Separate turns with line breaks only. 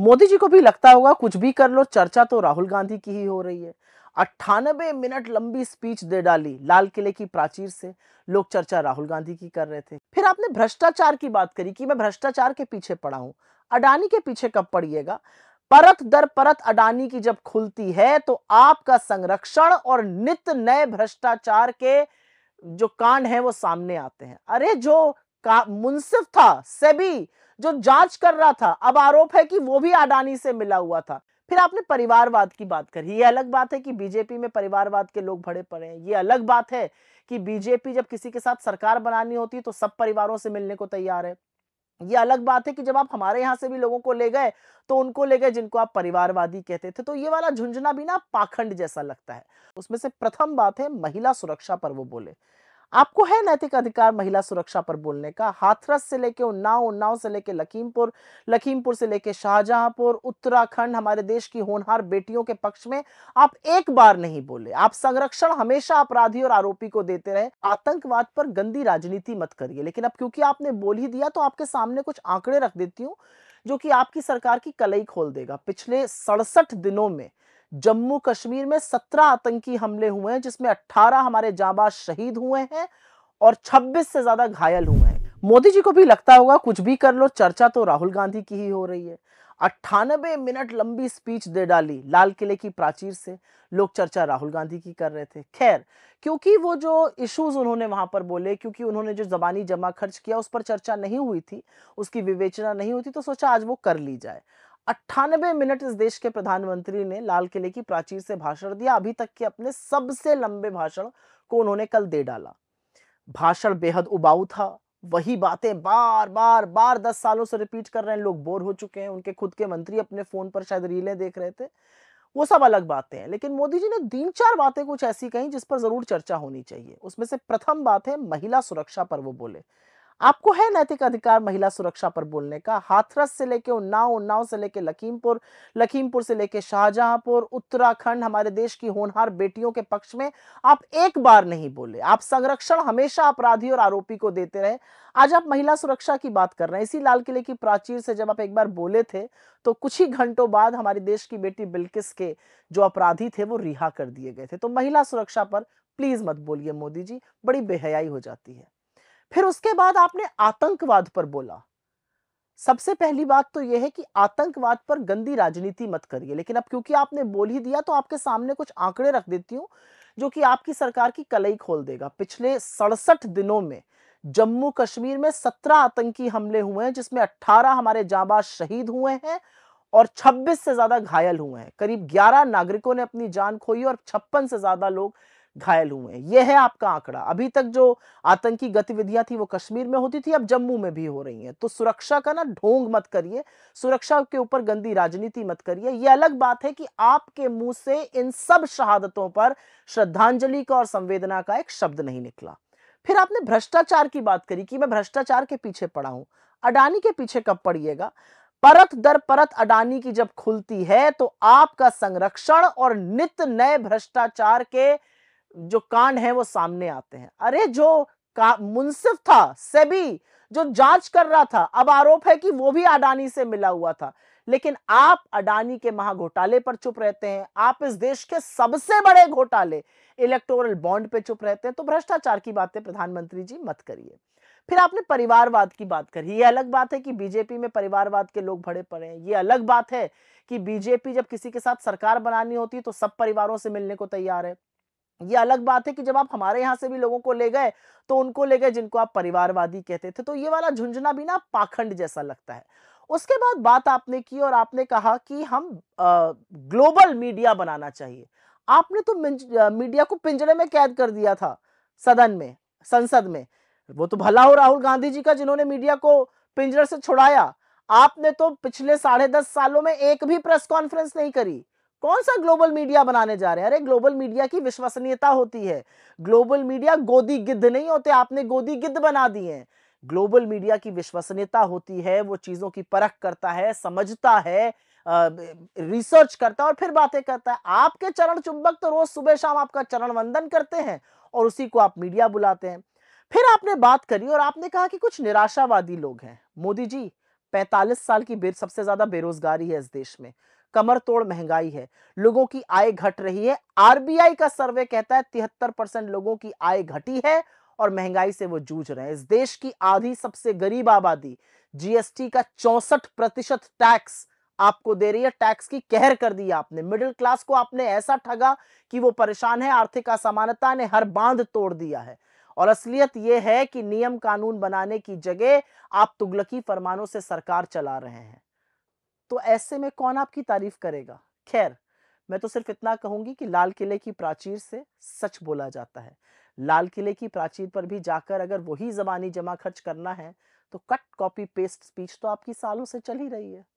मोदी जी को भी लगता होगा कुछ भी कर लो चर्चा तो राहुल गांधी की ही हो रही है अट्ठानबे मिनट लंबी स्पीच दे डाली लाल किले की प्राचीर से लोग चर्चा राहुल गांधी की कर रहे थे फिर आपने भ्रष्टाचार की बात करी कि मैं भ्रष्टाचार के पीछे पड़ा हूं अडानी के पीछे कब पड़िएगा परत दर परत अडानी की जब खुलती है तो आपका संरक्षण और नित नए भ्रष्टाचार के जो कांड है वो सामने आते हैं अरे जो का मुनसिफ था सेबी जो जांच कर रहा था अब आरोप है कि वो भी अडानी से मिला हुआ था फिर आपने परिवारवाद की बात करी ये अलग बात है कि बीजेपी में परिवारवाद के लोग भरे पड़े हैं ये अलग बात है कि बीजेपी जब किसी के साथ सरकार बनानी होती तो सब परिवारों से मिलने को तैयार है ये अलग बात है कि जब आप हमारे यहाँ से भी लोगों को ले गए तो उनको ले गए जिनको आप परिवारवादी कहते थे तो ये वाला झुंझुना भी ना पाखंड जैसा लगता है उसमें से प्रथम बात है महिला सुरक्षा पर वो बोले आपको है नैतिक अधिकार महिला सुरक्षा पर बोलने का हाथरस से लेके उन्नाव उन्नाव से लेके लखीमपुर लखीमपुर से लेके शाहजहांपुर उत्तराखंड हमारे देश की होनहार बेटियों के पक्ष में आप एक बार नहीं बोले आप संरक्षण हमेशा अपराधी और आरोपी को देते रहे आतंकवाद पर गंदी राजनीति मत करिए लेकिन अब क्योंकि आपने बोल ही दिया तो आपके सामने कुछ आंकड़े रख देती हूँ जो कि आपकी सरकार की कलई खोल देगा पिछले सड़सठ दिनों में जम्मू कश्मीर में सत्रह आतंकी हमले हुए हैं जिसमें अट्ठारह हमारे जाबाज शहीद हुए हैं और छब्बीस से ज्यादा घायल हुए हैं मोदी जी को भी लगता होगा कुछ भी कर लो चर्चा तो राहुल गांधी की ही हो रही है अट्ठानबे मिनट लंबी स्पीच दे डाली लाल किले की प्राचीर से लोग चर्चा राहुल गांधी की कर रहे थे खैर क्योंकि वो जो इश्यूज उन्होंने वहां पर बोले क्योंकि उन्होंने जो जबानी जमा खर्च किया उस पर चर्चा नहीं हुई थी उसकी विवेचना नहीं हुई थी तो सोचा आज वो कर ली जाए अट्ठानबे मिनट इस देश के प्रधानमंत्री ने लाल किले की प्राचीर से भाषण दिया अभी तक के अपने सबसे लंबे भाषण को उन्होंने कल दे डाला भाषण बेहद उबाऊ था वही बातें बार बार बार दस सालों से रिपीट कर रहे हैं लोग बोर हो चुके हैं उनके खुद के मंत्री अपने फोन पर शायद रीलें देख रहे थे वो सब अलग बातें हैं लेकिन मोदी जी ने तीन चार बातें कुछ ऐसी कही जिस पर जरूर चर्चा होनी चाहिए उसमें से प्रथम बात है महिला सुरक्षा पर वो बोले आपको है नैतिक अधिकार महिला सुरक्षा पर बोलने का हाथरस से लेके उन्नाव उन्नाव से लेके लखीमपुर लखीमपुर से लेके शाहजहांपुर उत्तराखंड हमारे देश की होनहार बेटियों के पक्ष में आप एक बार नहीं बोले आप संरक्षण हमेशा अपराधी और आरोपी को देते रहे आज आप महिला सुरक्षा की बात कर रहे हैं इसी लाल किले की प्राचीर से जब आप एक बार बोले थे तो कुछ ही घंटों बाद हमारे देश की बेटी बिल्किस के जो अपराधी थे वो रिहा कर दिए गए थे तो महिला सुरक्षा पर प्लीज मत बोलिए मोदी जी बड़ी बेहयाई हो जाती है फिर उसके बाद आपने आतंकवाद पर बोला सबसे पहली बात तो यह है कि आतंकवाद पर गंदी राजनीति मत करिए लेकिन अब क्योंकि आपने बोल ही दिया तो आपके सामने कुछ आंकड़े रख देती हूँ जो कि आपकी सरकार की कलई खोल देगा पिछले सड़सठ दिनों में जम्मू कश्मीर में सत्रह आतंकी हमले हुए हैं जिसमें अट्ठारह हमारे जाबाज शहीद हुए हैं और छब्बीस से ज्यादा घायल हुए हैं करीब ग्यारह नागरिकों ने अपनी जान खोई और छप्पन से ज्यादा लोग घायल हुए हैं यह है आपका आंकड़ा अभी तक जो आतंकी गतिविधियां थी वो कश्मीर में होती थी अब जम्मू में भी हो रही हैं तो सुरक्षा का ना ढोंग मत करिए सुरक्षा के ऊपर गंदी राजनीति मत करिए यह अलग बात है कि आपके मुंह से इन सब शहादतों पर श्रद्धांजलि का और संवेदना का एक शब्द नहीं निकला फिर आपने भ्रष्टाचार की बात करी कि मैं भ्रष्टाचार के पीछे पड़ा हूं अडानी के पीछे कब पड़िएगा परत दर परत अडानी की जब खुलती है तो आपका संरक्षण और नित नए भ्रष्टाचार के जो कांड है वो सामने आते हैं अरे जो मुनसिफ था सेबी जो जांच कर रहा था अब आरोप है कि वो भी अडानी से मिला हुआ था लेकिन आप अडानी के महा घोटाले पर चुप रहते हैं आप इस देश के सबसे बड़े घोटाले इलेक्टोरल बॉन्ड पे चुप रहते हैं तो भ्रष्टाचार की बातें प्रधानमंत्री जी मत करिए फिर आपने परिवारवाद की बात करी ये अलग बात है कि बीजेपी में परिवारवाद के लोग भरे पड़े हैं ये अलग बात है कि बीजेपी जब किसी के साथ सरकार बनानी होती है तो सब परिवारों से मिलने को तैयार है ये अलग बात है कि जब आप हमारे यहाँ से भी लोगों को ले गए तो उनको ले गए जिनको आप परिवारवादी कहते थे तो ये वाला झुंझुना भी ना पाखंड जैसा लगता है उसके बाद बात आपने की और आपने कहा कि हम आ, ग्लोबल मीडिया बनाना चाहिए आपने तो मीडिया को पिंजरे में कैद कर दिया था सदन में संसद में वो तो भला हो राहुल गांधी जी का जिन्होंने मीडिया को पिंजरे से छुड़ाया आपने तो पिछले साढ़े दस सालों में एक भी प्रेस कॉन्फ्रेंस नहीं करी कौन सा ग्लोबल मीडिया बनाने जा रहे हैं अरे ग्लोबल मीडिया की विश्वसनीयता होती है ग्लोबल मीडिया गोदी गिद्ध नहीं होते आपने गोदी गिद्ध बना दिए हैं ग्लोबल मीडिया की विश्वसनीयता होती है वो चीज़ों की परख करता है समझता है रिसर्च करता है और फिर बातें करता है आपके चरण चुंबक तो रोज सुबह शाम आपका चरण वंदन करते हैं और उसी को आप मीडिया बुलाते हैं फिर आपने बात करी और आपने कहा कि कुछ निराशावादी लोग हैं मोदी जी 45 साल की सबसे ज्यादा बेरोजगारी है इस देश में कमर तोड़ महंगाई है लोगों की आय घट रही है आरबीआई का सर्वे कहता है तिहत्तर परसेंट लोगों की आय घटी है और महंगाई से वो जूझ रहे हैं इस देश की आधी सबसे गरीब आबादी जीएसटी का चौसठ प्रतिशत टैक्स आपको दे रही है टैक्स की कहर कर दी आपने मिडिल क्लास को आपने ऐसा ठगा कि वो परेशान है आर्थिक असमानता ने हर बांध तोड़ दिया है और असलियत यह है कि नियम कानून बनाने की जगह आप तुगलकी फरमानों से सरकार चला रहे हैं तो ऐसे में कौन आपकी तारीफ करेगा खैर मैं तो सिर्फ इतना कहूंगी कि लाल किले की प्राचीर से सच बोला जाता है लाल किले की प्राचीर पर भी जाकर अगर वही जबानी जमा खर्च करना है तो कट कॉपी पेस्ट स्पीच तो आपकी सालों से चल ही रही है